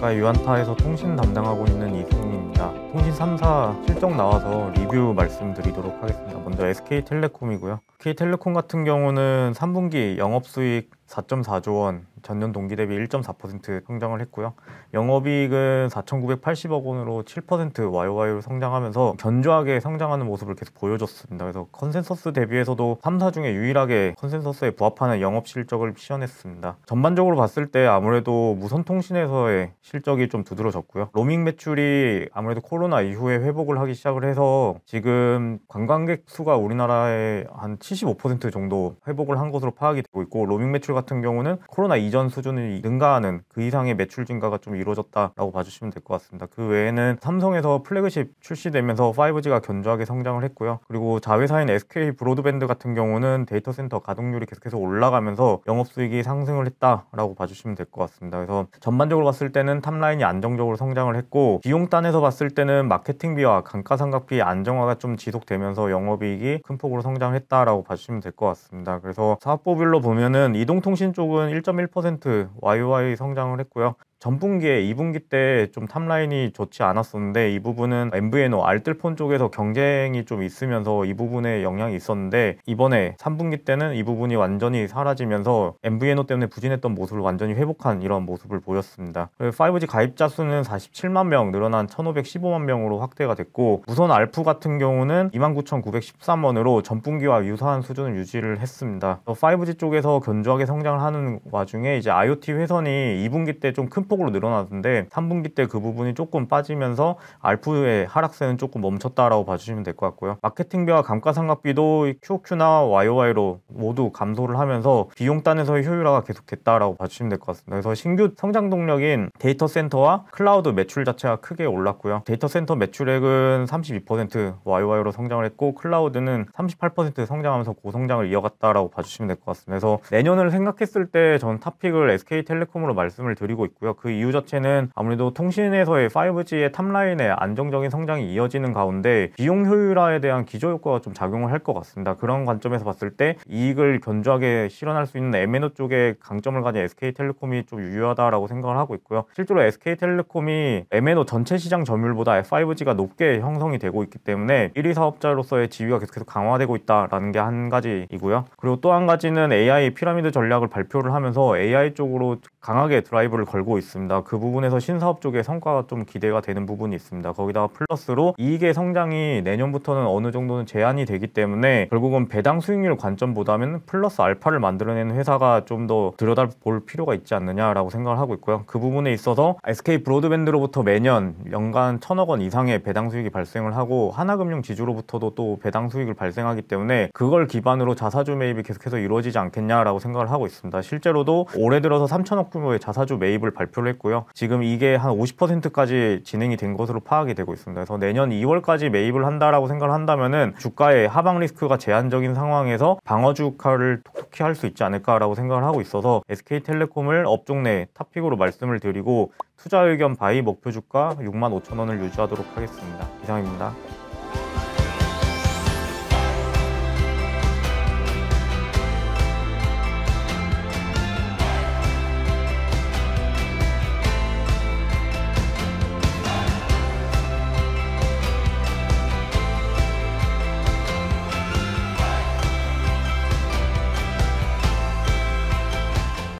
정신의 유한타에서 통신 담당하고 있는 이승입니다. 민 통신 3사 실적 나와서 리뷰 말씀드리도록 하겠습니다. 먼저 SK텔레콤이고요. s K텔레콤 같은 경우는 3분기 영업수익 4.4조 원, 전년 동기 대비 1.4% 성장을 했고요. 영업이익은 4,980억 원으로 7% YOY로 성장하면서 견조하게 성장하는 모습을 계속 보여줬습니다. 그래서 컨센서스 대비해서도 3사 중에 유일하게 컨센서스에 부합하는 영업 실적을 시현했습니다. 전반적으로 봤을 때 아무래도 무선통신에서의 실적이 좀 두드러졌고요. 로밍 매출이 아무래도 코로나 이후에 회복을 하기 시작을 해서 지금 관광객 수가 우리나라의 한 75% 정도 회복을 한 것으로 파악이 되고 있고 로밍 매출 같은 경우는 코로나 이전 수준을 능가하는 그 이상의 매출 증가가 좀 이루어졌다라고 봐주시면 될 것 같습니다. 그 외에는 삼성에서 플래그십 출시되면서 5G가 견조하게 성장을 했고요. 그리고 자회사인 SK 브로드밴드 같은 경우는 데이터 센터 가동률이 계속해서 올라가면서 영업 수익이 상승을 했다라고 봐주시면 될 것 같습니다. 그래서 전반적으로 봤을 때는 탑라인이 안정적으로 성장을 했고 비용단에서 봤을 때는 마케팅비와 감가상각비 안정화가 좀 지속되면서 영업이익이 큰 폭으로 성장했다라고 봐주시면 될 것 같습니다. 그래서 사업부별로 보면은 이동통 통신 쪽은 1.1% YOY 성장을 했고요. 전분기에 2분기 때 좀 탑라인이 좋지 않았었는데 이 부분은 MVNO 알뜰폰 쪽에서 경쟁이 좀 있으면서 이 부분에 영향이 있었는데 이번에 3분기 때는 이 부분이 완전히 사라지면서 MVNO 때문에 부진했던 모습을 완전히 회복한 이런 모습을 보였습니다. 5G 가입자 수는 47만 명 늘어난 1,515만 명으로 확대가 됐고 무선 알프 같은 경우는 29,913원으로 전분기와 유사한 수준을 유지를 했습니다. 5G 쪽에서 견조하게 성장을 하는 와중에 이제 IoT 회선이 2분기 때 좀큰 소폭으로 늘어나던데 3분기 때 그 부분이 조금 빠지면서 알프의 하락세는 조금 멈췄다라고 봐주시면 될 것 같고요. 마케팅비와 감가상각비도 QOQ나 YOY로 모두 감소를 하면서 비용단에서의 효율화가 계속됐다라고 봐주시면 될 것 같습니다. 그래서 신규 성장 동력인 데이터 센터와 클라우드 매출 자체가 크게 올랐고요. 데이터 센터 매출액은 32% YOY로 성장을 했고 클라우드는 38% 성장하면서 고성장을 이어갔다라고 봐주시면 될 것 같습니다. 그래서 내년을 생각했을 때 전 탑픽을 SK텔레콤으로 말씀을 드리고 있고요. 그 이유 자체는 아무래도 통신에서의 5G의 탑라인의 안정적인 성장이 이어지는 가운데 비용 효율화에 대한 기저효과가 좀 작용을 할 것 같습니다. 그런 관점에서 봤을 때 이익을 견주하게 실현할 수 있는 M&O 쪽에 강점을 가진 SK텔레콤이 좀 유효하다라고 생각을 하고 있고요. 실제로 SK텔레콤이 M&O 전체 시장 점유율보다 5G가 높게 형성이 되고 있기 때문에 1위 사업자로서의 지위가 계속해서 강화되고 있다라는 게 한 가지이고요. 그리고 또 한 가지는 AI 피라미드 전략을 발표를 하면서 AI 쪽으로 강하게 드라이브를 걸고 있습니다. 있습니다. 그 부분에서 신사업 쪽에 성과가 좀 기대가 되는 부분이 있습니다. 거기다가 플러스로 이익의 성장이 내년부터는 어느 정도는 제한이 되기 때문에 결국은 배당 수익률 관점보다는 플러스 알파를 만들어내는 회사가 좀 더 들여다볼 필요가 있지 않느냐라고 생각을 하고 있고요. 그 부분에 있어서 SK 브로드밴드로부터 매년 연간 천억 원 이상의 배당 수익이 발생을 하고 하나금융 지주로부터도 또 배당 수익을 발생하기 때문에 그걸 기반으로 자사주 매입이 계속해서 이루어지지 않겠냐라고 생각을 하고 있습니다. 실제로도 올해 들어서 3천억 규모의 자사주 매입을 발표 발표를 했고요. 지금 이게 한 50%까지 진행이 된 것으로 파악이 되고 있습니다. 그래서 내년 2월까지 매입을 한다라고 생각을 한다면은 주가의 하방 리스크가 제한적인 상황에서 방어 주가를 톡톡히 할 수 있지 않을까라고 생각을 하고 있어서 SK텔레콤을 업종 내 탑픽으로 말씀을 드리고 투자 의견 바이 목표 주가 6 5 0 0 0 원을 유지하도록 하겠습니다. 이상입니다.